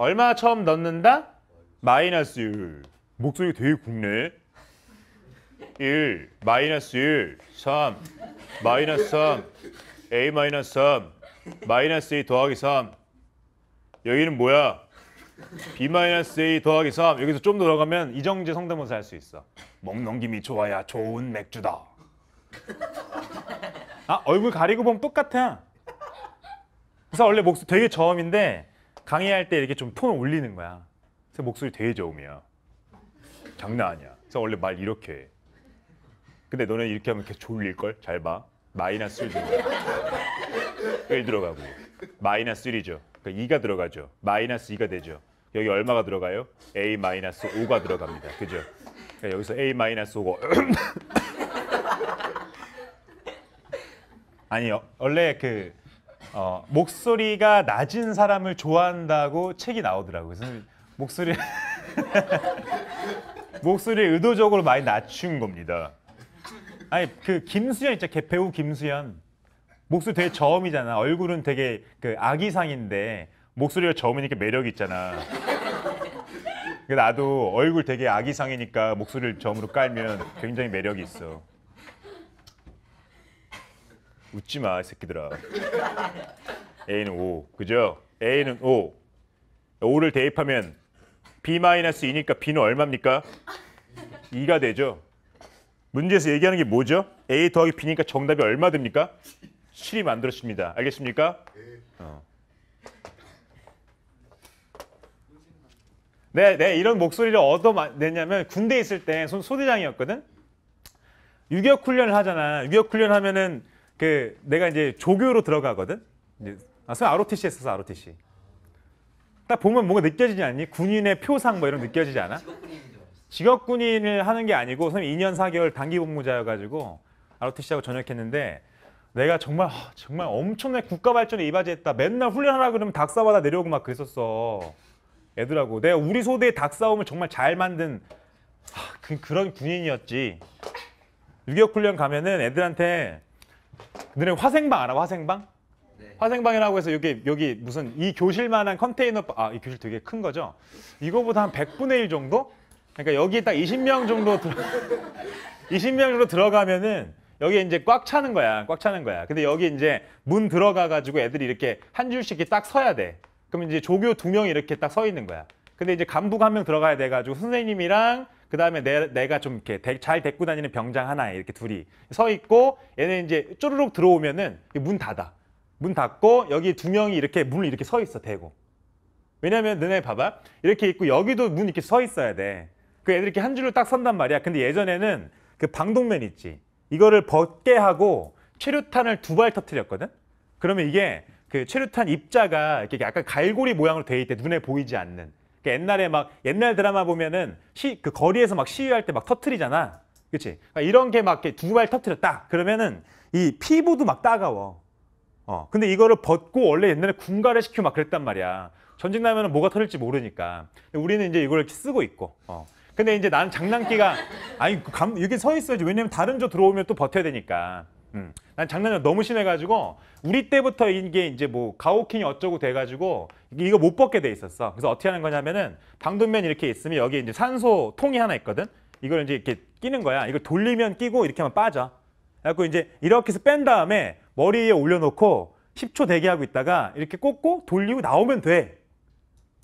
얼마 처음 넣는다? 마이너스 1. 목소리 되게 굵네. 1, 마이너스 1, 3, 마이너스 3, a 마이너스 3, 마이너스 2 더하기 3. 여기는 뭐야? b 마이너스 a 더하기 3. 여기서 좀 더 들어가면 이정재 성대모사 할 수 있어. 먹넘김이 좋아야 좋은 맥주다. 아 얼굴 가리고 보면 똑같아. 그래서 원래 목소리 되게 저음인데 강의할 때 이렇게 좀 톤을 올리는 거야. 그래서 목소리 되게 저음이 장난 아니야. 그래서 원래 말 이렇게 해. 근데 너네 이렇게 하면 계속 졸릴걸? 잘 봐. 마이너스 1죠. 1 들어가고. 마이너스 1이죠. 그러니까 2가 들어가죠. 마이너스 2가 되죠. 여기 얼마가 들어가요? A 마이너스 5가 들어갑니다. 그죠? 그러니까 여기서 A 마이너스 5가 아니요. 원래 그 어, 목소리가 낮은 사람을 좋아한다고 책이 나오더라고요. 그래서 목소리 목소리 의도적으로 많이 낮춘 겁니다. 아니 그 김수현 있죠 개 배우 김수현 목소리 되게 저음이잖아. 얼굴은 되게 그 아기상인데 목소리가 저음이니까 매력 있잖아. 나도 얼굴 되게 아기상이니까 목소리를 저음으로 깔면 굉장히 매력이 있어. 웃지 마, 이 새끼들아. A는 5, 그죠? A는 5. 5를 대입하면 B-2니까 B는 얼마입니까? 2가 되죠. 문제에서 얘기하는 게 뭐죠? A 더하기 B니까 정답이 얼마 됩니까? 7이 만들어집니다. 알겠습니까? 네. 어. 네, 네, 이런 목소리를 얻어내냐면 군대에 있을 때 소대장이었거든? 유격 훈련을 하잖아. 유격 훈련하면은 그 내가 이제 조교로 들어가거든. 이제 아, 선 ROTC 했어서 ROTC. 딱 보면 뭔가 느껴지지 않니? 군인의 표상 뭐 이런 느껴지지 않아? 직업군인을 하는 게 아니고 선생 2년 4개월 단기 복무자여가지고 ROTC하고 전역했는데 내가 정말 정말 엄청나 국가 발전에 이바지했다. 맨날 훈련하라 그러면 닥사받아 내려오고 막 그랬었어. 애들하고 내가 우리 소대의 닥싸움을 정말 잘 만든 하, 그, 그런 군인이었지. 6.25 훈련 가면은 애들한테 너네 화생방 알아? 네. 화생방? 화생방이라고 해서 여기 여기 무슨 이 교실만한 컨테이너 아 이 교실 되게 큰 거죠? 이거보다 한 100분의 1 정도? 그러니까 여기 에딱 20명 정도 들어 20명 정도 들어가면은 여기 이제 꽉 차는 거야. 꽉 차는 거야. 근데 여기 이제 문 들어가 가지고 애들이 이렇게 한 줄씩 이렇게 딱 서야 돼. 그럼 이제 조교 두 명이 이렇게 딱 서 있는 거야. 근데 이제 간부가 한 명 들어가야 돼 가지고 선생님이랑 그 다음에 내가 좀 이렇게 대, 잘 데리고 다니는 병장 하나에 이렇게 둘이 서 있고 얘는 이제 쪼르륵 들어오면은 문 닫아. 문 닫고 여기 두 명이 이렇게 문을 이렇게 서 있어 대고. 왜냐면 너네 봐봐 이렇게 있고 여기도 문 이렇게 서 있어야 돼. 그 애들 이렇게 한 줄로 딱 선단 말이야. 근데 예전에는 그 방독면 있지. 이거를 벗게 하고 체류탄을두 발터뜨렸거든 그러면 이게 그체류탄 입자가 이렇게 약간 갈고리 모양으로 돼 있대 눈에 보이지 않는. 그러니까 옛날에 막 옛날 드라마 보면은 시, 그 거리에서 막 시위할 때 막 터트리잖아. 그치 그러니까 이런 게 막 두 발 터트렸다. 그러면은 이 피부도 막 따가워. 어. 근데 이거를 벗고 원래 옛날에 군가를 시키고 막 그랬단 말이야. 전쟁 나면 뭐가 터질지 모르니까. 우리는 이제 이걸 이렇게 쓰고 있고. 어. 근데 이제 나는 장난기가 아니 그 감, 여기 서 있어야지. 왜냐면 다른 조 들어오면 또 버텨야 되니까. 음. 난 장난감 너무 심해가지고 우리 때부터 이게 이제 뭐 가오킹이 어쩌고 돼가지고 이거 못 벗게 돼 있었어. 그래서 어떻게 하는 거냐면은 방독면 이렇게 있으면 여기 이제 산소 통이 하나 있거든. 이걸 이제 이렇게 끼는 거야. 이걸 돌리면 끼고 이렇게 하면 빠져. 그래갖고 이제 이렇게 해서 뺀 다음에 머리에 올려놓고 10초 대기하고 있다가 이렇게 꽂고 돌리고 나오면 돼.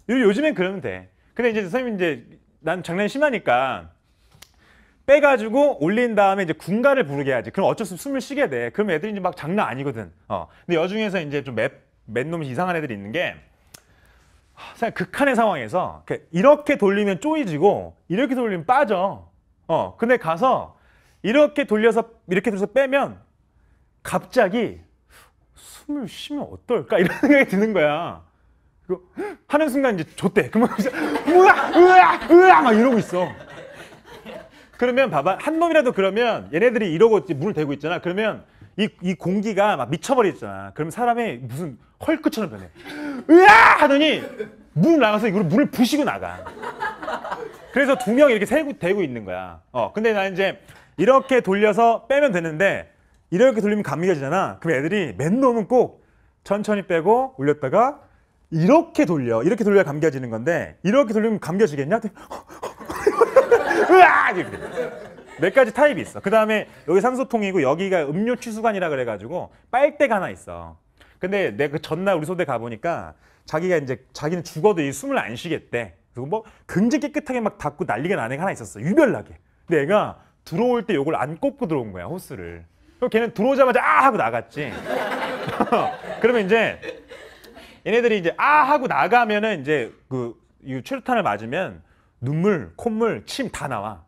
요즘엔 그러면 돼. 근데 이제 선생님 이제 난 장난 심하니까 빼가지고 올린 다음에 이제 군가를 부르게 해야지. 그럼 어쩔 수 없이 숨을 쉬게 돼. 그럼 애들이 이제 막 장난 아니거든. 어. 근데 여중에서 이제 좀 맵, 맨놈이 이상한 애들이 있는 게 극한의 상황에서 이렇게 돌리면 쪼이지고 이렇게 돌리면 빠져. 어. 근데 가서 이렇게 돌려서 이렇게 돌려서 빼면 갑자기 숨을 쉬면 어떨까 이런 생각이 드는 거야. 하는 순간 이제 좋대 그만 으악으악으악막 이러고 있어. 그러면 봐봐 한 놈이라도 그러면 얘네들이 이러고 물을 대고 있잖아. 그러면 이, 이 공기가 막 미쳐버리잖아. 그럼 사람이 무슨 헐크처럼 변해. 으아 하더니 물 나가서 이걸 물을 부시고 나가. 그래서 두 명 이렇게 이 세고 대고 있는 거야. 어 근데 나 이제 이렇게 돌려서 빼면 되는데 이렇게 돌리면 감기가 지잖아. 그럼 애들이 맨 놈은 꼭 천천히 빼고 올렸다가 이렇게 돌려. 이렇게 돌려야 감겨 지는 건데 이렇게 돌리면 감겨 지겠냐? 으악! 이렇게 몇 가지 타입이 있어. 그 다음에 여기 산소통이고 여기가 음료 취수관이라 그래가지고 빨대가 하나 있어. 근데 내가 그 전날 우리 소대 가보니까 자기가 이제 자기는 죽어도 이 숨을 안 쉬겠대. 그리고 뭐 굉장히 깨끗하게 막 닦고 난리가 나는 게 하나 있었어. 유별나게. 근데 애가 들어올 때 요걸 안 꼽고 들어온 거야, 호스를. 그럼 걔는 들어오자마자 아! 하고 나갔지. 그러면 이제 얘네들이 이제 아! 하고 나가면은 이제 그이 최루탄을 맞으면 눈물, 콧물, 침 다 나와.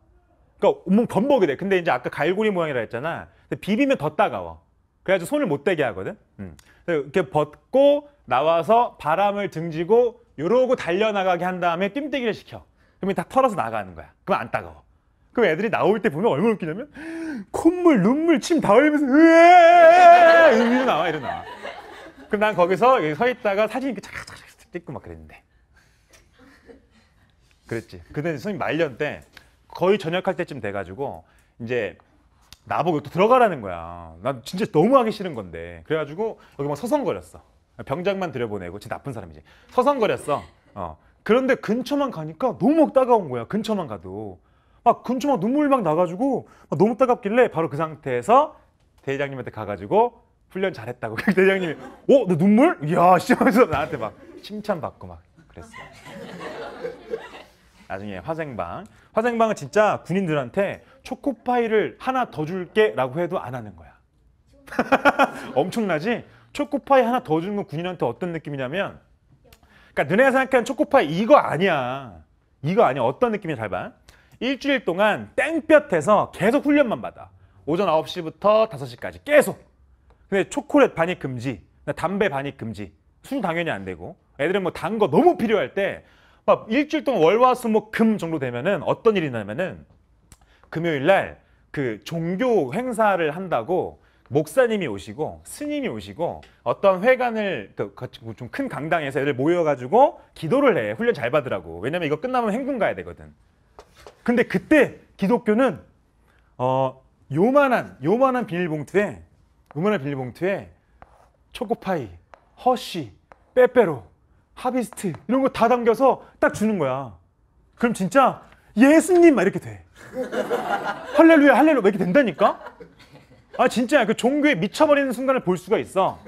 그러니까 온몸 뭐 범벅이 돼. 근데 이제 아까 갈고리 모양이라 했잖아. 근데 비비면 더 따가워. 그래가지고 손을 못 대게 하거든. 음. 이렇게 벗고 나와서 바람을 등지고 요러고 달려나가게 한 다음에 뜀뛰기를 시켜. 그러면 다 털어서 나가는 거야. 그럼 안 따가워. 그럼 애들이 나올 때 보면 얼마나 웃기냐면 콧물, 눈물, 침 다 흘리면서 으에 에에에에에에에에에 나와, 이러 나와. 그럼 난 거기서 여기 서 있다가 사진 이렇게 차차차 찍고 막 그랬는데. 그랬지. 근데 선생님 말년 때 거의 전역할 때쯤 돼가지고 이제 나보고 또 들어가라는 거야. 난 진짜 너무 하기 싫은 건데. 그래가지고 여기 막 서성거렸어. 병장만 들여보내고 진짜 나쁜 사람이지. 서성거렸어. 어. 그런데 근처만 가니까 너무 따가운 거야. 근처만 가도. 막 근처만 눈물 막 나가지고 막 너무 따갑길래 바로 그 상태에서 대장님한테 가가지고 훈련 잘했다고. 그 대장님이 어? 너 눈물? 이야 씨 하면서 나한테 막 칭찬받고 막 그랬어. 나중에 화생방. 화생방은 진짜 군인들한테 초코파이를 하나 더 줄게 라고 해도 안 하는 거야. 엄청나지? 초코파이 하나 더 주는 건 군인한테 어떤 느낌이냐면 그러니까 너네가 생각하는 초코파이 이거 아니야. 이거 아니야. 어떤 느낌이야 잘 봐. 일주일 동안 땡볕에서 계속 훈련만 받아. 오전 9시부터 5시까지 계속. 근데 초콜릿 반입 금지, 담배 반입 금지. 술 당연히 안 되고. 애들은 뭐 단 거 너무 필요할 때막 일주일 동안 월화수목금 정도 되면은 어떤 일이 나냐면은 금요일 날 그 종교 행사를 한다고 목사님이 오시고 스님이 오시고 어떤 회관을 그 뭐 좀큰 강당에서 애들 모여가지고 기도를 해 훈련 잘 받으라고 왜냐면 이거 끝나면 행군 가야 되거든 근데 그때 기독교는 어 요만한 요만한 비닐봉투에 요만한 비닐봉투에 초코파이 허쉬 빼빼로 하비스트 이런 거 다 담겨서 딱 주는 거야. 그럼 진짜 예수님 막 이렇게 돼. 할렐루야 할렐루야 막 이렇게 된다니까? 아 진짜 그 종교에 미쳐버리는 순간을 볼 수가 있어.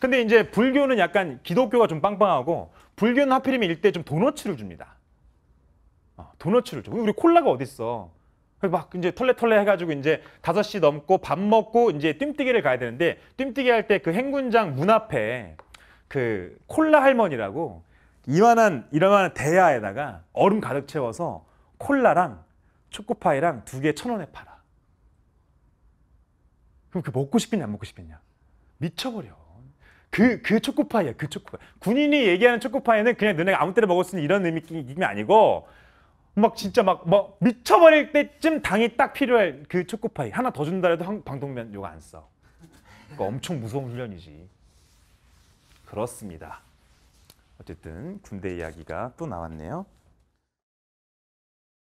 근데 이제 불교는 약간 기독교가 좀 빵빵하고 불교는 하필이면 일대 좀 도너츠를 줍니다. 어, 도너츠를 줘. 우리 콜라가 어딨어? 막 이제 털레털레 해가지고 이제 5시 넘고 밥 먹고 이제 뜀뛰기를 가야 되는데 뜀뛰기 할 때 그 행군장 문 앞에 그 콜라 할머니라고 이만한 이만한 대야에다가 얼음 가득 채워서 콜라랑 초코파이랑 두 개 천 원에 팔아. 그럼 그 먹고 싶겠냐 안 먹고 싶겠냐? 미쳐버려. 그, 그 초코파이야, 그 초코파이. 군인이 얘기하는 초코파이는 그냥 너네가 아무 때나 먹을 수 있는 이런 의미낌이 아니고, 막 진짜 막, 막 미쳐버릴 때쯤 당이 딱 필요할 그 초코파이. 하나 더 준다 해도 방독면 요거 안 써. 그거 엄청 무서운 훈련이지. 그렇습니다. 어쨌든 군대 이야기가 또 나왔네요.